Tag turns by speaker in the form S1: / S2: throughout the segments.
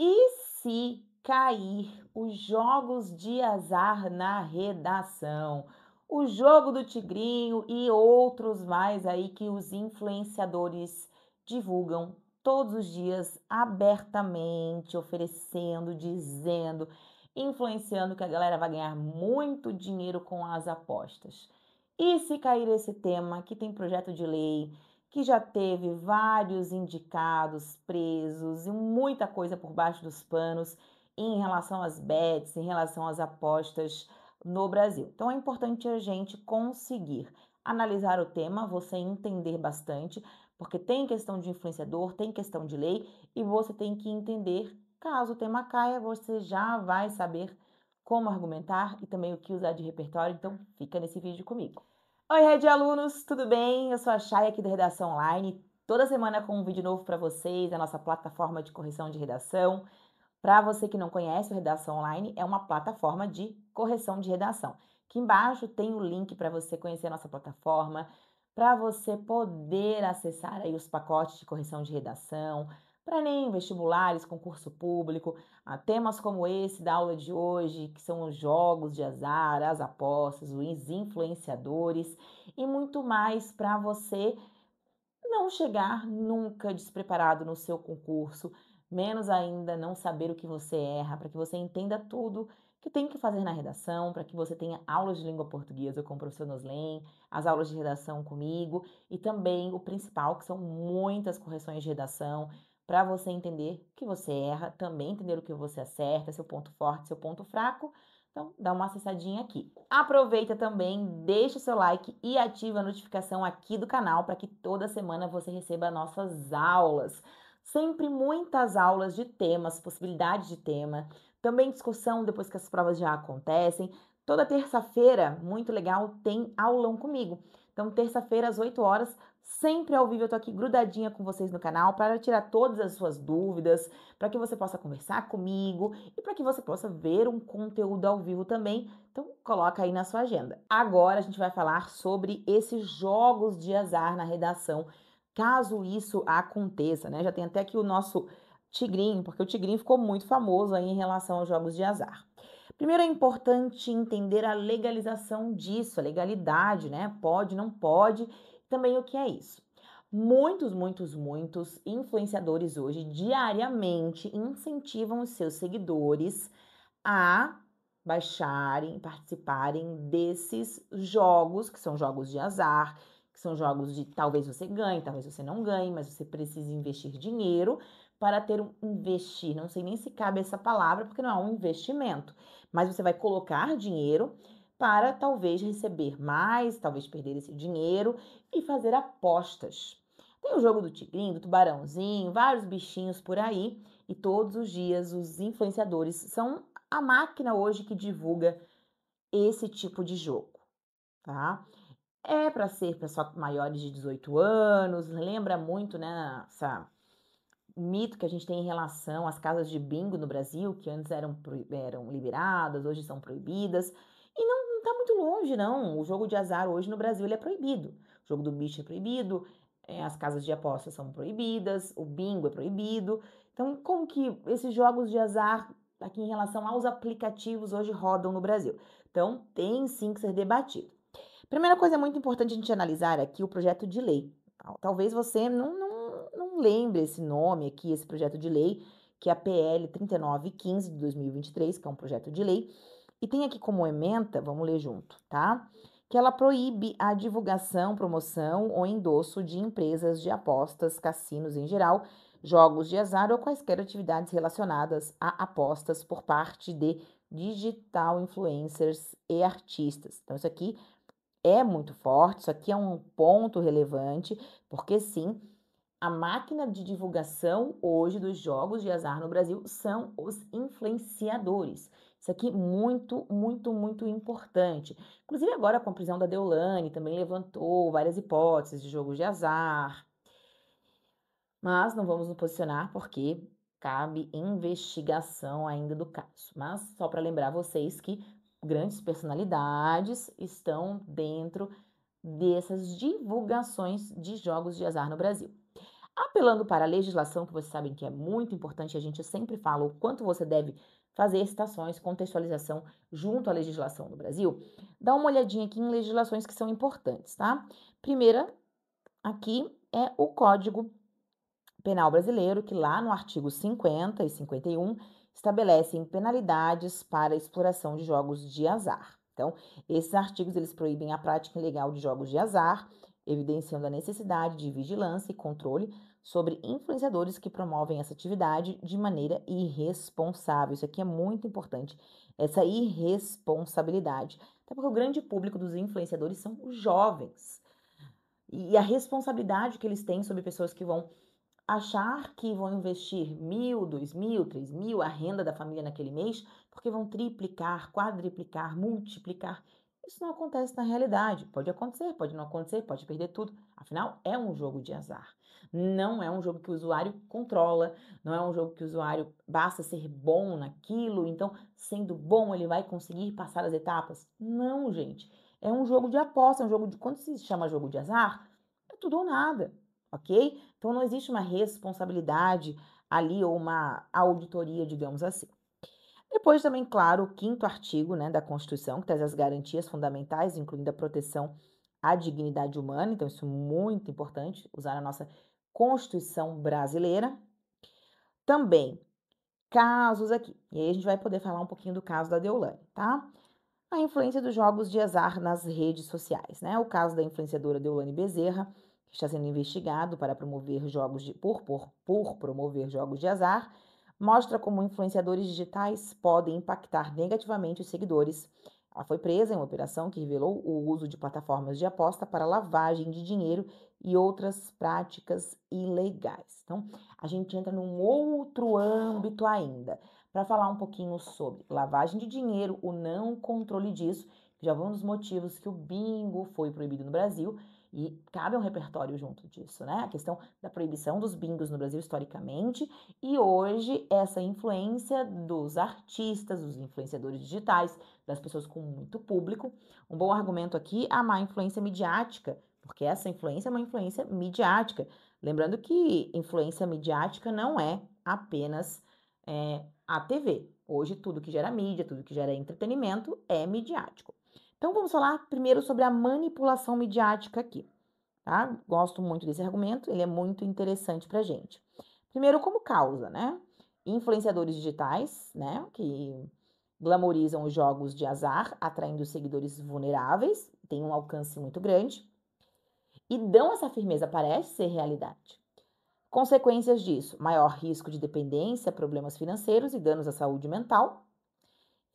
S1: E se cair os jogos de azar na redação? O jogo do Tigrinho e outros mais aí que os influenciadores divulgam todos os dias abertamente, oferecendo, dizendo, influenciando que a galera vai ganhar muito dinheiro com as apostas. E se cair esse tema que tem projeto de lei, que já teve vários indicados presos e muita coisa por baixo dos panos em relação às bets, em relação às apostas no Brasil. Então é importante a gente conseguir analisar o tema, você entender bastante, porque tem questão de influenciador, tem questão de lei e você tem que entender. Caso o tema caia, você já vai saber como argumentar e também o que usar de repertório. Então fica nesse vídeo comigo. Oi, Rede Alunos, tudo bem? Eu sou a Chay aqui da Redação Online, toda semana com um vídeo novo para vocês, a nossa plataforma de correção de redação. Para você que não conhece, o Redação Online é uma plataforma de correção de redação. Aqui embaixo tem o link para você conhecer a nossa plataforma, para você poder acessar aí os pacotes de correção de redação, para nem vestibulares, concurso público, a ah, temas como esse da aula de hoje, que são os jogos de azar, as apostas, os influenciadores e muito mais para você não chegar nunca despreparado no seu concurso, menos ainda não saber o que você erra, para que você entenda tudo que tem que fazer na redação, para que você tenha aulas de língua portuguesa com o professor Noslen, as aulas de redação comigo e também o principal, que são muitas correções de redação para você entender o que você erra, também entender o que você acerta, seu ponto forte, seu ponto fraco. Então, dá uma acessadinha aqui. Aproveita também, deixa o seu like e ativa a notificação aqui do canal para que toda semana você receba nossas aulas. Sempre muitas aulas de temas, possibilidades de tema, também discussão depois que as provas já acontecem. Toda terça-feira, muito legal, tem aulão comigo. Então, terça-feira, às 8 horas, sempre ao vivo, eu tô aqui grudadinha com vocês no canal para tirar todas as suas dúvidas, para que você possa conversar comigo e para que você possa ver um conteúdo ao vivo também. Então, coloca aí na sua agenda. Agora a gente vai falar sobre esses jogos de azar na redação, caso isso aconteça, né? Já tem até aqui o nosso Tigrinho, porque o Tigrinho ficou muito famoso aí em relação aos jogos de azar. Primeiro é importante entender a legalização disso, a legalidade, né? Pode, não pode, também o que é isso. Muitos, muitos, muitos influenciadores hoje diariamente incentivam os seus seguidores a baixarem, participarem desses jogos, que são jogos de azar, que são jogos de talvez você ganhe, talvez você não ganhe, mas você precisa investir dinheiro para ter um investir, não sei nem se cabe essa palavra, porque não é um investimento mas você vai colocar dinheiro para talvez receber mais, talvez perder esse dinheiro e fazer apostas. Tem o jogo do tigrinho, do tubarãozinho, vários bichinhos por aí e todos os dias os influenciadores são a máquina hoje que divulga esse tipo de jogo, tá? É para ser pessoal maiores de 18 anos, lembra muito, né, essa mito que a gente tem em relação às casas de bingo no Brasil, que antes eram, eram liberadas, hoje são proibidas. E não está muito longe, não. O jogo de azar hoje no Brasil é proibido. O jogo do bicho é proibido, é, as casas de apostas são proibidas, o bingo é proibido. Então, como que esses jogos de azar aqui em relação aos aplicativos hoje rodam no Brasil? Então, tem sim que ser debatido. Primeira coisa muito importante a gente analisar aqui o projeto de lei. Talvez você não, não lembre lembra esse nome aqui, esse projeto de lei, que é a PL 3915 de 2023, que é um projeto de lei, e tem aqui como emenda, vamos ler junto, tá? Que ela proíbe a divulgação, promoção ou endosso de empresas de apostas, cassinos em geral, jogos de azar ou quaisquer atividades relacionadas a apostas por parte de digital influencers e artistas. Então, isso aqui é muito forte, isso aqui é um ponto relevante, porque sim, a máquina de divulgação hoje dos jogos de azar no Brasil são os influenciadores. Isso aqui é muito, muito, muito importante. Inclusive agora com a prisão da Deolane também levantou várias hipóteses de jogos de azar. Mas não vamos nos posicionar porque cabe investigação ainda do caso. Mas só para lembrar vocês que grandes personalidades estão dentro dessas divulgações de jogos de azar no Brasil. Apelando para a legislação, que vocês sabem que é muito importante, a gente sempre fala o quanto você deve fazer citações, contextualização junto à legislação do Brasil, dá uma olhadinha aqui em legislações que são importantes, tá? Primeira, aqui é o Código Penal Brasileiro, que lá no artigo 50 e 51 estabelecem penalidades para exploração de jogos de azar. Então, esses artigos eles proíbem a prática ilegal de jogos de azar, evidenciando a necessidade de vigilância e controle sobre influenciadores que promovem essa atividade de maneira irresponsável. Isso aqui é muito importante, essa irresponsabilidade. Até porque o grande público dos influenciadores são os jovens. E a responsabilidade que eles têm sobre pessoas que vão achar que vão investir mil, dois mil, três mil, a renda da família naquele mês, porque vão triplicar, quadriplicar, multiplicar isso não acontece na realidade. Pode acontecer, pode não acontecer, pode perder tudo. Afinal, é um jogo de azar. Não é um jogo que o usuário controla, não é um jogo que o usuário basta ser bom naquilo, então, sendo bom, ele vai conseguir passar as etapas. Não, gente. É um jogo de aposta, é um jogo de. Quando se chama jogo de azar, é tudo ou nada, ok? Então não existe uma responsabilidade ali ou uma auditoria, digamos assim. Depois também, claro, o quinto artigo né, da Constituição, que traz as garantias fundamentais, incluindo a proteção à dignidade humana, então isso é muito importante, usar a nossa Constituição brasileira. Também, casos aqui, e aí a gente vai poder falar um pouquinho do caso da Deolane, tá? A influência dos jogos de azar nas redes sociais, né? O caso da influenciadora Deolane Bezerra, que está sendo investigado para promover jogos de, por, por, por promover jogos de azar, mostra como influenciadores digitais podem impactar negativamente os seguidores. Ela foi presa em uma operação que revelou o uso de plataformas de aposta para lavagem de dinheiro e outras práticas ilegais. Então, a gente entra num outro âmbito ainda para falar um pouquinho sobre lavagem de dinheiro, o não controle disso, já vão dos motivos que o bingo foi proibido no Brasil e cabe um repertório junto disso, né? A questão da proibição dos bingos no Brasil historicamente e hoje essa influência dos artistas, dos influenciadores digitais, das pessoas com muito público. Um bom argumento aqui, a má influência midiática, porque essa influência é uma influência midiática. Lembrando que influência midiática não é apenas é, a TV. Hoje, tudo que gera mídia, tudo que gera entretenimento é midiático. Então vamos falar primeiro sobre a manipulação midiática aqui. Tá? Gosto muito desse argumento, ele é muito interessante para gente. Primeiro, como causa, né? Influenciadores digitais, né? Que glamorizam os jogos de azar, atraindo seguidores vulneráveis, tem um alcance muito grande. E dão essa firmeza, parece ser realidade. Consequências disso: maior risco de dependência, problemas financeiros e danos à saúde mental,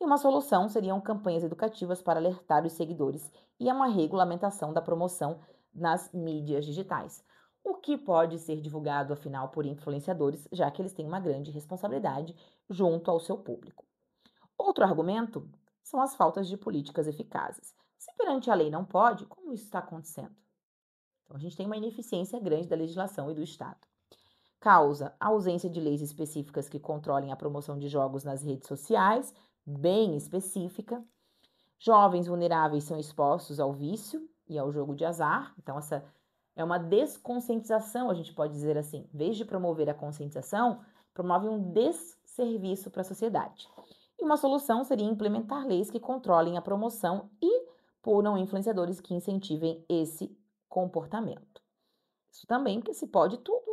S1: e uma solução seriam campanhas educativas para alertar os seguidores e uma regulamentação da promoção nas mídias digitais. O que pode ser divulgado, afinal, por influenciadores, já que eles têm uma grande responsabilidade junto ao seu público. Outro argumento são as faltas de políticas eficazes. Se perante a lei não pode, como isso está acontecendo? Então, a gente tem uma ineficiência grande da legislação e do Estado. Causa: a ausência de leis específicas que controlem a promoção de jogos nas redes sociais, bem específica. Jovens vulneráveis são expostos ao vício e ao jogo de azar. Então, essa é uma desconscientização, a gente pode dizer assim. Em vez de promover a conscientização, promove um desserviço para a sociedade. E uma solução seria implementar leis que controlem a promoção e punam influenciadores que incentivem esse comportamento. Isso também, porque se pode tudo,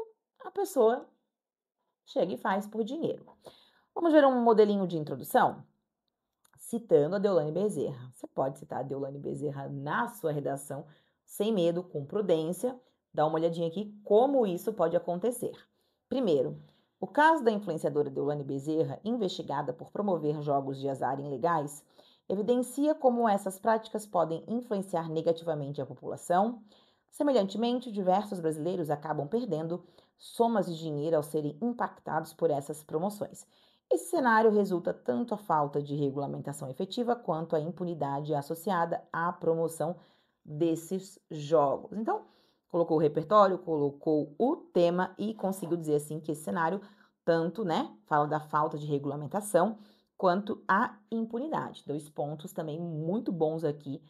S1: a pessoa chega e faz por dinheiro. Vamos ver um modelinho de introdução? citando a Deolane Bezerra. Você pode citar a Deolane Bezerra na sua redação, sem medo, com prudência. Dá uma olhadinha aqui como isso pode acontecer. Primeiro, o caso da influenciadora Deolane Bezerra, investigada por promover jogos de azar ilegais, evidencia como essas práticas podem influenciar negativamente a população. Semelhantemente, diversos brasileiros acabam perdendo somas de dinheiro ao serem impactados por essas promoções. Esse cenário resulta tanto a falta de regulamentação efetiva quanto a impunidade associada à promoção desses jogos. Então, colocou o repertório, colocou o tema e conseguiu dizer assim que esse cenário tanto, né, fala da falta de regulamentação quanto a impunidade. Dois pontos também muito bons aqui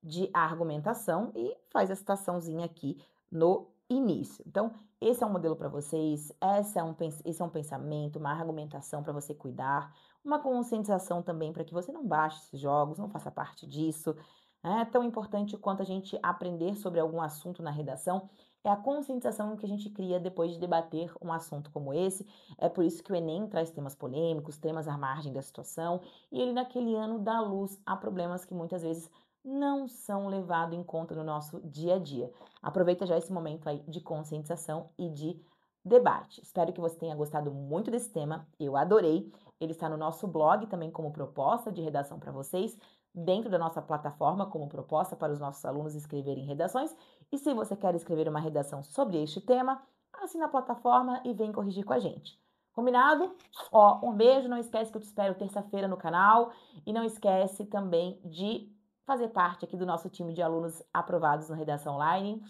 S1: de argumentação e faz a citaçãozinha aqui no início. Então, esse é um modelo para vocês, esse é, um, esse é um pensamento, uma argumentação para você cuidar, uma conscientização também para que você não baixe esses jogos, não faça parte disso. Né? É tão importante quanto a gente aprender sobre algum assunto na redação, é a conscientização que a gente cria depois de debater um assunto como esse. É por isso que o Enem traz temas polêmicos, temas à margem da situação, e ele naquele ano dá luz a problemas que muitas vezes não são levados em conta no nosso dia a dia. Aproveita já esse momento aí de conscientização e de debate. Espero que você tenha gostado muito desse tema. Eu adorei. Ele está no nosso blog também como proposta de redação para vocês, dentro da nossa plataforma como proposta para os nossos alunos escreverem redações. E se você quer escrever uma redação sobre este tema, assina a plataforma e vem corrigir com a gente. Combinado? Ó, um beijo, não esquece que eu te espero terça-feira no canal e não esquece também de fazer parte aqui do nosso time de alunos aprovados na Redação Online.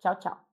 S1: Tchau, tchau!